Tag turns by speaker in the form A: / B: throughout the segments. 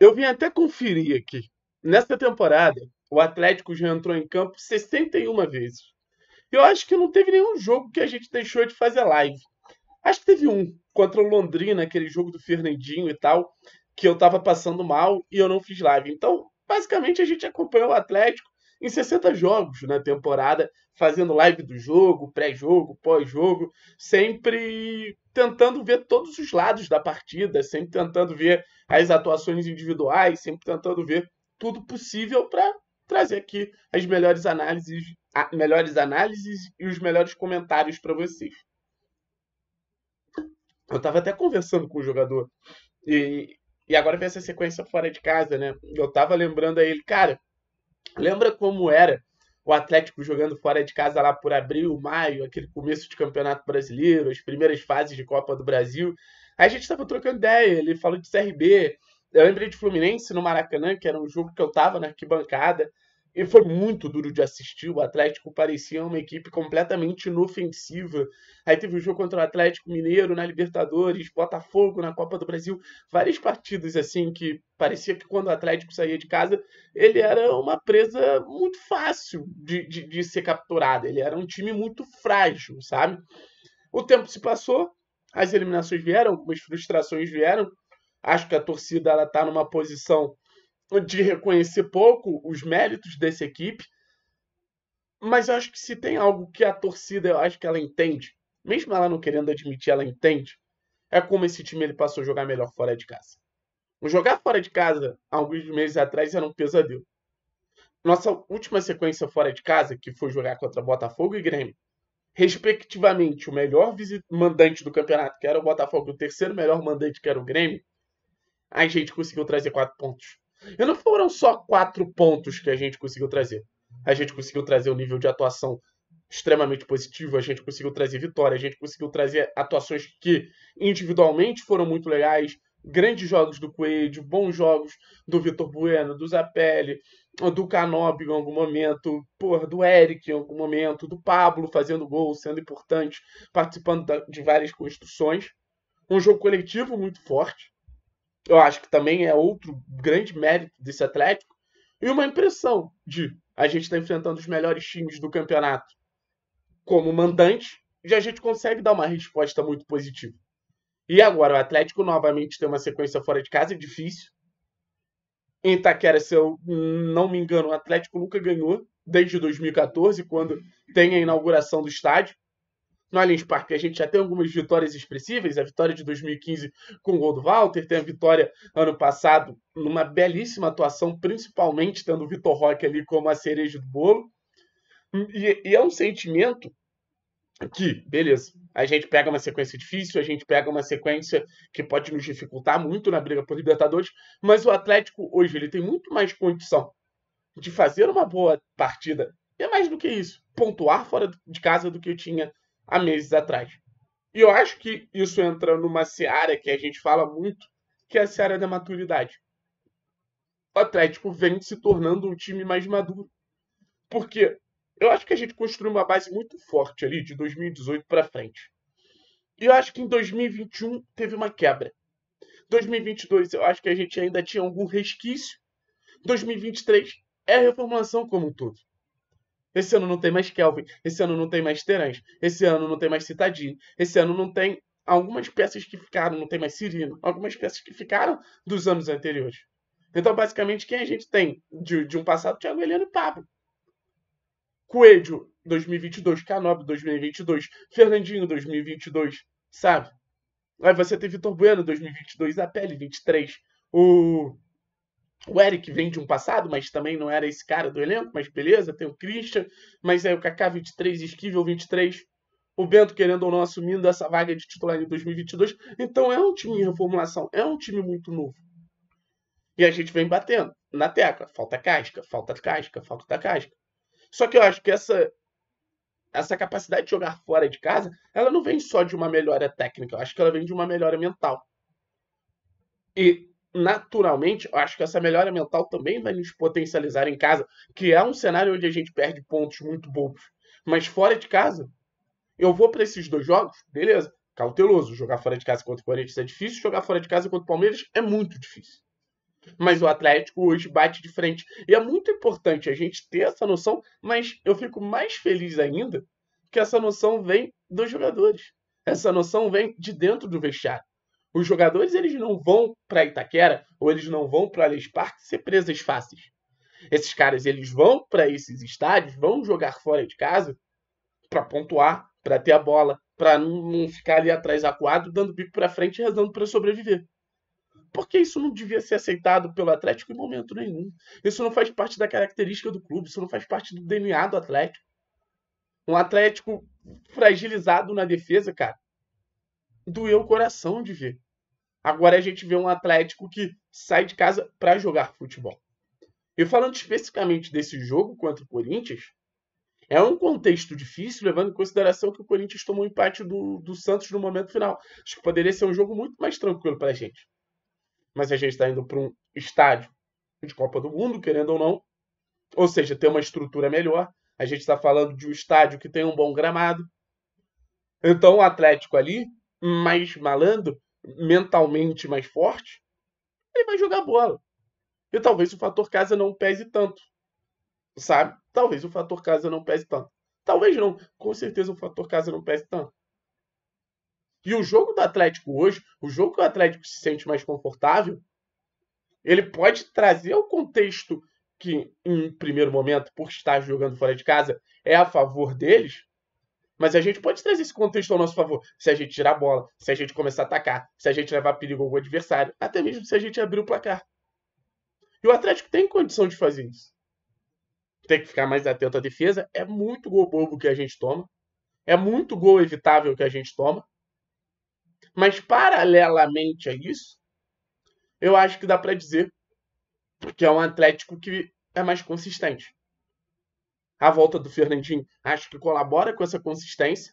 A: Eu vim até conferir aqui. Nessa temporada, o Atlético já entrou em campo 61 vezes. Eu acho que não teve nenhum jogo que a gente deixou de fazer live. Acho que teve um contra o Londrina, aquele jogo do Fernandinho e tal, que eu tava passando mal e eu não fiz live. Então, basicamente a gente acompanhou o Atlético em 60 jogos na né, temporada, fazendo live do jogo, pré-jogo, pós-jogo, sempre tentando ver todos os lados da partida, sempre tentando ver as atuações individuais, sempre tentando ver tudo possível para trazer aqui as melhores análises, a, melhores análises e os melhores comentários para vocês. Eu estava até conversando com o jogador e, e agora vem essa sequência fora de casa, né? Eu estava lembrando a ele, cara, Lembra como era o Atlético jogando fora de casa lá por abril, maio, aquele começo de Campeonato Brasileiro, as primeiras fases de Copa do Brasil? Aí a gente estava trocando ideia, ele falou de CRB, eu lembrei de Fluminense no Maracanã, que era um jogo que eu estava na arquibancada. E foi muito duro de assistir. O Atlético parecia uma equipe completamente inofensiva. Aí teve o um jogo contra o Atlético Mineiro na Libertadores, Botafogo na Copa do Brasil. Várias partidas assim que parecia que quando o Atlético saía de casa, ele era uma presa muito fácil de, de, de ser capturada. Ele era um time muito frágil, sabe? O tempo se passou, as eliminações vieram, algumas frustrações vieram. Acho que a torcida ela tá numa posição de reconhecer pouco os méritos dessa equipe, mas eu acho que se tem algo que a torcida, eu acho que ela entende, mesmo ela não querendo admitir, ela entende, é como esse time ele passou a jogar melhor fora de casa. O jogar fora de casa, alguns meses atrás, era um pesadelo. Nossa última sequência fora de casa, que foi jogar contra Botafogo e Grêmio, respectivamente o melhor mandante do campeonato, que era o Botafogo, e o terceiro melhor mandante, que era o Grêmio, a gente conseguiu trazer quatro pontos. E não foram só quatro pontos que a gente conseguiu trazer. A gente conseguiu trazer um nível de atuação extremamente positivo, a gente conseguiu trazer vitória, a gente conseguiu trazer atuações que individualmente foram muito legais, grandes jogos do Coelho, bons jogos do Vitor Bueno, do Zapelli, do Canob em algum momento, porra, do Eric em algum momento, do Pablo fazendo gol, sendo importante, participando de várias construções. Um jogo coletivo muito forte eu acho que também é outro grande mérito desse Atlético, e uma impressão de a gente está enfrentando os melhores times do campeonato como mandante, e a gente consegue dar uma resposta muito positiva. E agora, o Atlético novamente tem uma sequência fora de casa difícil. Em Itaquera, se eu não me engano, o Atlético nunca ganhou desde 2014, quando tem a inauguração do estádio no Allianz Parque a gente já tem algumas vitórias expressivas, a vitória de 2015 com o gol do Walter, tem a vitória ano passado numa belíssima atuação, principalmente tendo o Vitor Roque ali como a cereja do bolo. E, e é um sentimento que, beleza, a gente pega uma sequência difícil, a gente pega uma sequência que pode nos dificultar muito na briga por Libertadores, mas o Atlético hoje ele tem muito mais condição de fazer uma boa partida. E é mais do que isso, pontuar fora de casa do que eu tinha há meses atrás. E eu acho que isso entra numa seara que a gente fala muito, que é a seara da maturidade. O Atlético vem se tornando um time mais maduro. Porque eu acho que a gente construiu uma base muito forte ali de 2018 para frente. E eu acho que em 2021 teve uma quebra. 2022 eu acho que a gente ainda tinha algum resquício. 2023 é a reformulação como um todo. Esse ano não tem mais Kelvin, esse ano não tem mais Terence, esse ano não tem mais Citadinho. esse ano não tem algumas peças que ficaram, não tem mais Cirino, algumas peças que ficaram dos anos anteriores. Então, basicamente, quem a gente tem de, de um passado, Thiago Heleno e Pablo. Coelho, 2022, Canob, 2022, Fernandinho, 2022, sabe? Aí você tem Vitor Bueno, 2022, a pele, 23, o o Eric vem de um passado, mas também não era esse cara do elenco, mas beleza, tem o Christian, mas aí é o Kaká 23, Esquivel 23, o Bento querendo ou não assumindo essa vaga de titular em 2022. Então é um time em reformulação, é um time muito novo. E a gente vem batendo na tecla, falta casca, falta casca, falta casca. Só que eu acho que essa essa capacidade de jogar fora de casa, ela não vem só de uma melhora técnica, eu acho que ela vem de uma melhora mental. E naturalmente, acho que essa melhora mental também vai nos potencializar em casa, que é um cenário onde a gente perde pontos muito bobos. Mas fora de casa, eu vou para esses dois jogos, beleza, cauteloso. Jogar fora de casa contra o Corinthians é difícil, jogar fora de casa contra o Palmeiras é muito difícil. Mas o Atlético hoje bate de frente. E é muito importante a gente ter essa noção, mas eu fico mais feliz ainda que essa noção vem dos jogadores. Essa noção vem de dentro do vestiário. Os jogadores eles não vão para Itaquera ou eles não vão para Allianz Parque ser presas fáceis. Esses caras eles vão para esses estádios, vão jogar fora de casa para pontuar, para ter a bola, para não ficar ali atrás acuado, dando bico para frente e rezando para sobreviver. Porque isso não devia ser aceitado pelo Atlético em momento nenhum. Isso não faz parte da característica do clube, isso não faz parte do DNA do Atlético. Um Atlético fragilizado na defesa, cara doeu o coração de ver. Agora a gente vê um Atlético que sai de casa para jogar futebol. E falando especificamente desse jogo contra o Corinthians, é um contexto difícil, levando em consideração que o Corinthians tomou empate do, do Santos no momento final. Acho que poderia ser um jogo muito mais tranquilo para a gente. Mas a gente está indo para um estádio de Copa do Mundo, querendo ou não. Ou seja, tem uma estrutura melhor. A gente está falando de um estádio que tem um bom gramado. Então o Atlético ali mais malandro, mentalmente mais forte, ele vai jogar bola. E talvez o fator casa não pese tanto. Sabe? Talvez o fator casa não pese tanto. Talvez não. Com certeza o fator casa não pese tanto. E o jogo do Atlético hoje, o jogo que o Atlético se sente mais confortável, ele pode trazer o contexto que, em primeiro momento, por estar jogando fora de casa, é a favor deles, mas a gente pode trazer esse contexto ao nosso favor. Se a gente tirar a bola, se a gente começar a atacar, se a gente levar perigo ao adversário, até mesmo se a gente abrir o placar. E o Atlético tem condição de fazer isso. Tem que ficar mais atento à defesa. É muito gol bobo que a gente toma. É muito gol evitável que a gente toma. Mas, paralelamente a isso, eu acho que dá para dizer que é um Atlético que é mais consistente. A volta do Fernandinho acho que colabora com essa consistência.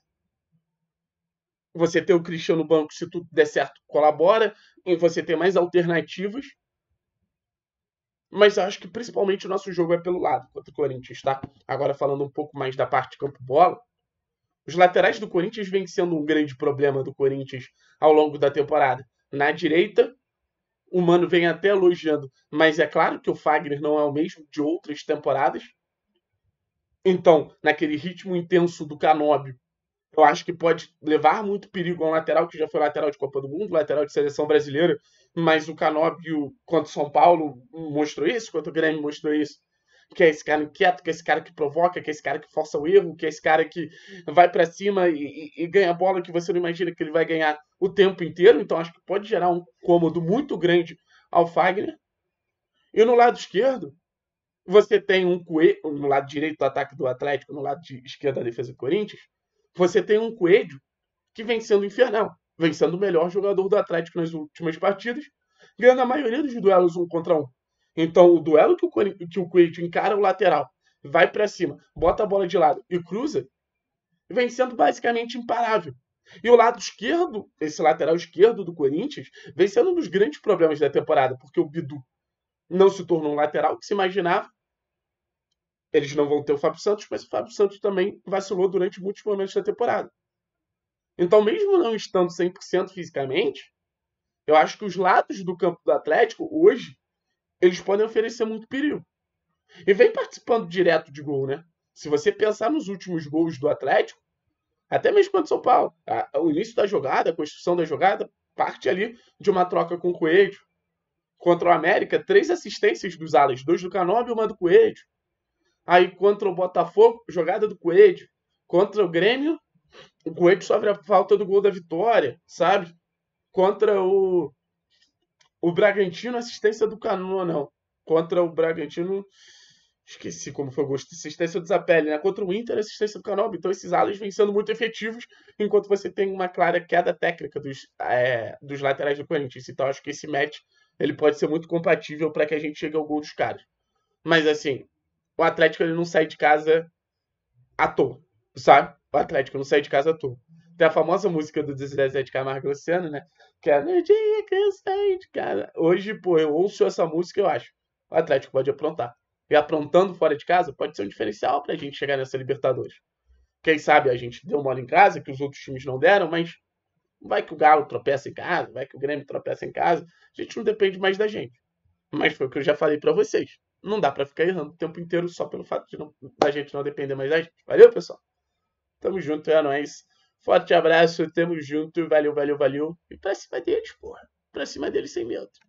A: Você ter o Cristiano no banco, se tudo der certo, colabora em você ter mais alternativas. Mas acho que principalmente o nosso jogo é pelo lado contra o Corinthians, tá? Agora falando um pouco mais da parte campo-bola. Os laterais do Corinthians vêm sendo um grande problema do Corinthians ao longo da temporada. Na direita, o Mano vem até elogiando, mas é claro que o Fagner não é o mesmo de outras temporadas. Então, naquele ritmo intenso do Canóbio, eu acho que pode levar muito perigo a um lateral que já foi lateral de Copa do Mundo, lateral de seleção brasileira, mas o Canóbio quanto São Paulo mostrou isso, quanto o Grêmio mostrou isso. Que é esse cara inquieto, que é esse cara que provoca, que é esse cara que força o erro, que é esse cara que vai para cima e, e, e ganha bola que você não imagina que ele vai ganhar o tempo inteiro. Então acho que pode gerar um cômodo muito grande ao Fagner. E no lado esquerdo, você tem um Coelho no lado direito do ataque do Atlético, no lado de esquerda da defesa do Corinthians. Você tem um Coelho que vem sendo infernal, vem sendo o melhor jogador do Atlético nas últimas partidas, ganhando a maioria dos duelos um contra um. Então, o duelo que o, que o Coelho encara o lateral, vai para cima, bota a bola de lado e cruza, vem sendo basicamente imparável. E o lado esquerdo, esse lateral esquerdo do Corinthians, vem sendo um dos grandes problemas da temporada, porque o Bidu não se tornou um lateral que se imaginava, eles não vão ter o Fábio Santos, mas o Fábio Santos também vacilou durante muitos momentos da temporada. Então, mesmo não estando 100% fisicamente, eu acho que os lados do campo do Atlético, hoje, eles podem oferecer muito perigo. E vem participando direto de gol, né? Se você pensar nos últimos gols do Atlético, até mesmo quando o São Paulo, a, o início da jogada, a construção da jogada, parte ali de uma troca com o Coelho. Contra o América, três assistências dos alas, dois do Canob e uma do Coelho. Aí contra o Botafogo, jogada do Coelho. Contra o Grêmio, o Coelho sofre a falta do gol da vitória, sabe? Contra o, o Bragantino, assistência do Canu, não. Contra o Bragantino, esqueci como foi o gosto, assistência do Zapelli, né? Contra o Inter, assistência do Canu. Então esses alas vêm sendo muito efetivos, enquanto você tem uma clara queda técnica dos, é, dos laterais do Corinthians. Então acho que esse match ele pode ser muito compatível para que a gente chegue ao gol dos caras. Mas assim, o Atlético ele não sai de casa à toa, sabe? O Atlético não sai de casa à toa. Tem a famosa música do 17 Camargo Luciano, né? Que é no dia que eu saí de casa. Hoje, pô, eu ouço essa música eu acho. O Atlético pode aprontar. E aprontando fora de casa pode ser um diferencial pra gente chegar nessa Libertadores. Quem sabe a gente deu mole em casa, que os outros times não deram, mas vai que o Galo tropeça em casa, vai que o Grêmio tropeça em casa. A gente não depende mais da gente. Mas foi o que eu já falei para vocês não dá para ficar errando o tempo inteiro só pelo fato de não, da gente não depender mais da gente. Valeu, pessoal? Tamo junto, é nóis. Forte abraço, tamo junto, valeu, valeu, valeu. E pra cima deles, porra. Pra cima deles sem medo.